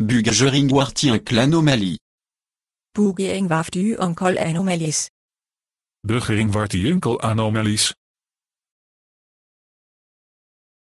Bugagering wordt een anomalie. Bugering waft u enkel anomalies. Bugering wordt enkel anomalies.